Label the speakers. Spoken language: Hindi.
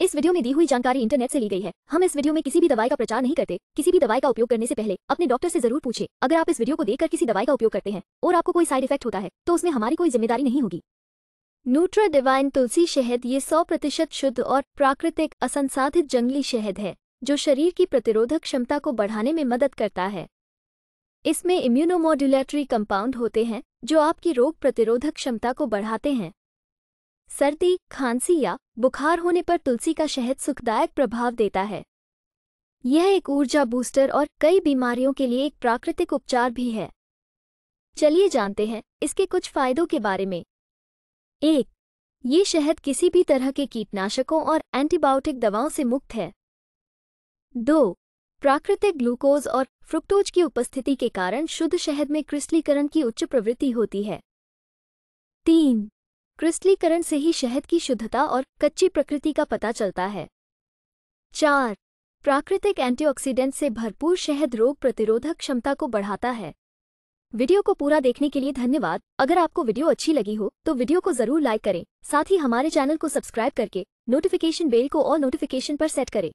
Speaker 1: इस वीडियो में दी हुई जानकारी इंटरनेट से ली गई है हम इस वीडियो में किसी भी दवाई का प्रचार नहीं करते किसी भी दवाई का उपयोग करने से पहले अपने डॉक्टर से जरूर पूछे अगर आप इस वीडियो को देखकर किसी दवाई का उपयोग करते हैं और आपको कोई साइड इफेक्ट होता है तो उसमें हमारी कोई जिम्मेदारी नहीं होगी न्यूट्रा डिवाइन तुलसी शहद ये सौ प्रतिशत शुद्ध और प्राकृतिक असंसाधित जंगली शहद है जो शरीर की प्रतिरोधक क्षमता को बढ़ाने में मदद करता है इसमें इम्यूनोमोड्यूलेटरी कंपाउंड होते हैं जो आपकी रोग प्रतिरोधक क्षमता को बढ़ाते हैं सर्दी खांसी या बुखार होने पर तुलसी का शहद सुखदायक प्रभाव देता है यह एक ऊर्जा बूस्टर और कई बीमारियों के लिए एक प्राकृतिक उपचार भी है चलिए जानते हैं इसके कुछ फायदों के बारे में एक ये शहद किसी भी तरह के कीटनाशकों और एंटीबायोटिक दवाओं से मुक्त है दो प्राकृतिक ग्लूकोज और फ्रुक्टोज की उपस्थिति के कारण शुद्ध शहद में क्रिस्टलीकरण की उच्च प्रवृत्ति होती है तीन क्रिस्टलीकरण से ही शहद की शुद्धता और कच्ची प्रकृति का पता चलता है चार प्राकृतिक एंटीऑक्सीडेंट से भरपूर शहद रोग प्रतिरोधक क्षमता को बढ़ाता है वीडियो को पूरा देखने के लिए धन्यवाद अगर आपको वीडियो अच्छी लगी हो तो वीडियो को जरूर लाइक करें साथ ही हमारे चैनल को सब्सक्राइब करके नोटिफिकेशन बेल को और नोटिफिकेशन पर सेट करें